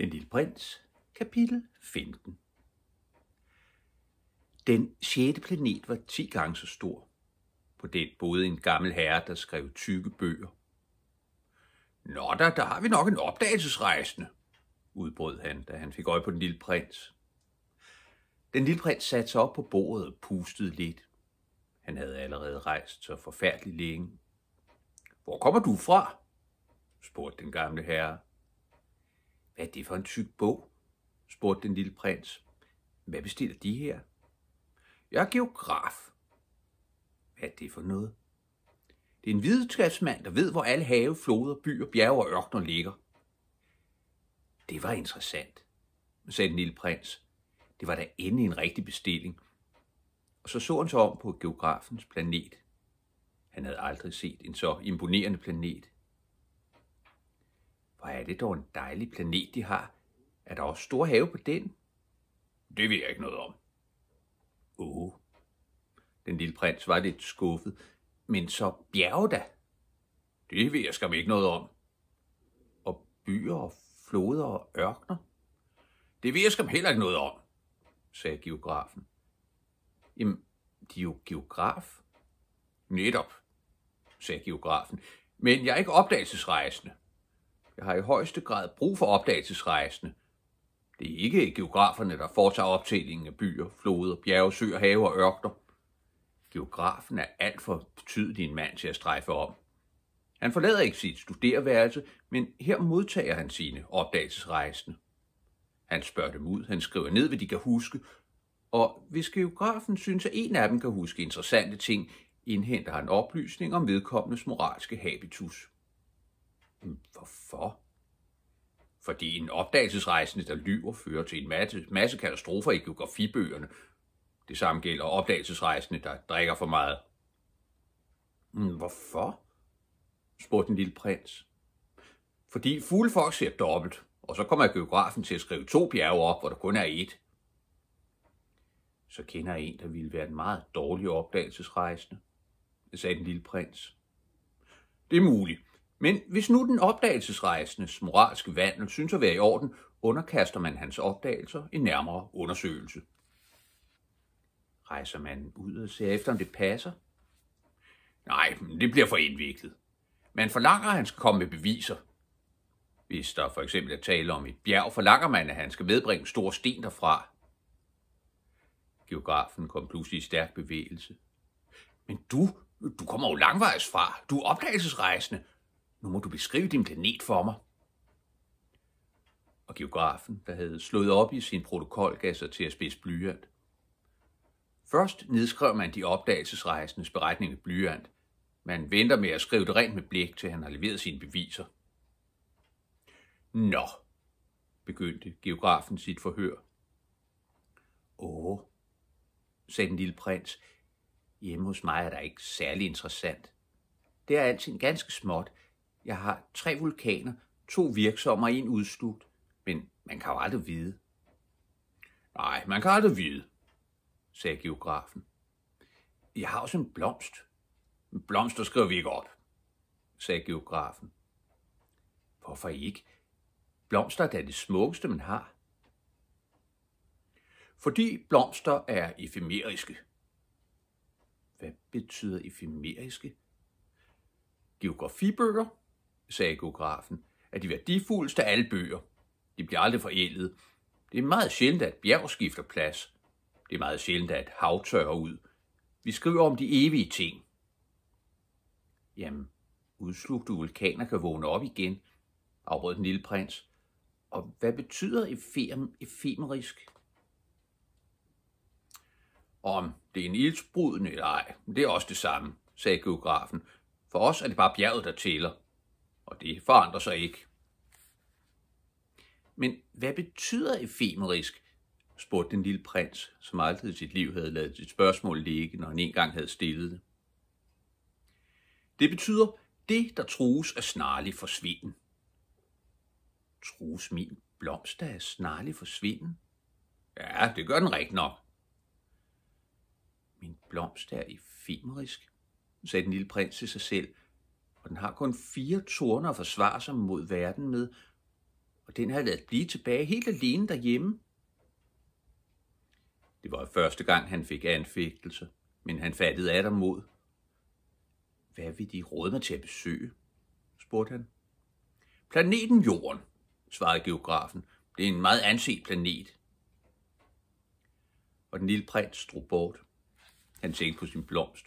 Den lille prins, kapitel 15. Den sjette planet var ti gange så stor. På den boede en gammel herre, der skrev tykke bøger. Nå da, der har vi nok en opdagelsesrejsende, udbrød han, da han fik øje på den lille prins. Den lille prins satte sig op på bordet og pustede lidt. Han havde allerede rejst så forfærdeligt længe. Hvor kommer du fra? spurgte den gamle herre. Hvad er det for en tyk bog? spurgte den lille prins. Hvad bestiller de her? Jeg er geograf. Hvad er det for noget? Det er en videnskabsmand, der ved, hvor alle have, floder, byer, bjerge og ørkner ligger. Det var interessant, sagde den lille prins. Det var da endelig en rigtig bestilling. Og så så han sig om på geografens planet. Han havde aldrig set en så imponerende planet. Hvor er det dog en dejlig planet, de har. Er der også stor have på den? Det ved jeg ikke noget om. Åh. Oh. Den lille prins var lidt skuffet. Men så bjerge da. Det ved jeg skam ikke noget om. Og byer og floder og ørkner. Det ved jeg skam heller ikke noget om, sagde geografen. Jamen, de er jo geograf. Netop, sagde geografen. Men jeg er ikke opdagelsesrejsende har i højeste grad brug for opdagelsesrejsende. Det er ikke geograferne, der foretager optællingen af byer, floder, bjerge, søer, haver og ørkner. Geografen er alt for betydelig en mand til at strejfe om. Han forlader ikke sit studerværelse, men her modtager han sine opdagelsesrejsende. Han spørger dem ud, han skriver ned, hvad de kan huske, og hvis geografen synes, at en af dem kan huske interessante ting, indhenter han oplysning om vedkommendes moralske habitus. Hvorfor? Fordi en opdagelsesrejsende, der lyver, fører til en masse, masse katastrofer i geografibøgerne. Det samme gælder opdagelsesrejsende, der drikker for meget. Mm, hvorfor? spurgte den lille prins. Fordi fuglefolk ser dobbelt, og så kommer geografen til at skrive to bjerge op, hvor der kun er et. Så kender jeg en, der ville være en meget dårlig opdagelsesrejsende, sagde den lille prins. Det er muligt, men hvis nu den opdagelsesrejsendes moralske vandel synes at være i orden, underkaster man hans opdagelser en nærmere undersøgelse. Rejser man ud og ser efter, om det passer? Nej, det bliver for indviklet. Man forlanger, at han skal komme med beviser. Hvis der for eksempel er tale om et bjerg, forlanger man, at han skal medbringe store sten derfra. Geografen kom pludselig i stærk bevægelse. Men du, du kommer jo langvejs fra. Du er opdagelsesrejsende. Nu må du beskrive din planet for mig. Og geografen, der havde slået op i sin protokol, gav sig til at spidse blyant. Først nedskrev man de opdagelsesrejsendes beretning med blyant. Man venter med at skrive det rent med blæk, til han har leveret sine beviser. Nå, begyndte geografen sit forhør. Åh, sagde den lille prins, hjemme hos mig er der ikke særlig interessant. Det er altid ganske småt, jeg har tre vulkaner, to virksomme og en udslugt. Men man kan jo aldrig vide. Nej, man kan aldrig vide, sagde geografen. Jeg har også en blomst. En blomster skriver vi ikke op, sagde geografen. Hvorfor ikke? Blomster er det smukkeste, man har. Fordi blomster er efemeriske. Hvad betyder efemeriske? Geografibøger sagde geografen, er de værdifuldste af alle bøger. De bliver aldrig forældet. Det er meget sjældent, at bjerg skifter plads. Det er meget sjældent, at hav tørrer ud. Vi skriver om de evige ting. Jamen, udslugte vulkaner kan vågne op igen, afbrød den lille prins. Og hvad betyder efem, efemerisk? Om det er en ildsbrudende eller ej, det er også det samme, sagde geografen. For os er det bare bjerget, der tæller og det forandrer sig ikke. Men hvad betyder efemerisk? spurgte den lille prins, som aldrig i sit liv havde lavet sit spørgsmål ligge, når han engang havde stillet det. Det betyder det, der trues er snarlig forsvinden. Trues min blomst er snarlig forsvinden? Ja, det gør den rigtig nok. Min blomst er efemerisk, sagde den lille prins til sig selv den har kun fire tårne at forsvare sig mod verden med, og den havde ladet blive tilbage helt alene derhjemme. Det var første gang, han fik anfægtelse, men han fattede af dem mod. Hvad vil de råde mig til at besøge? spurgte han. Planeten Jorden, svarede geografen. Det er en meget anset planet. Og den lille prins drog bort. Han tænkte på sin blomst.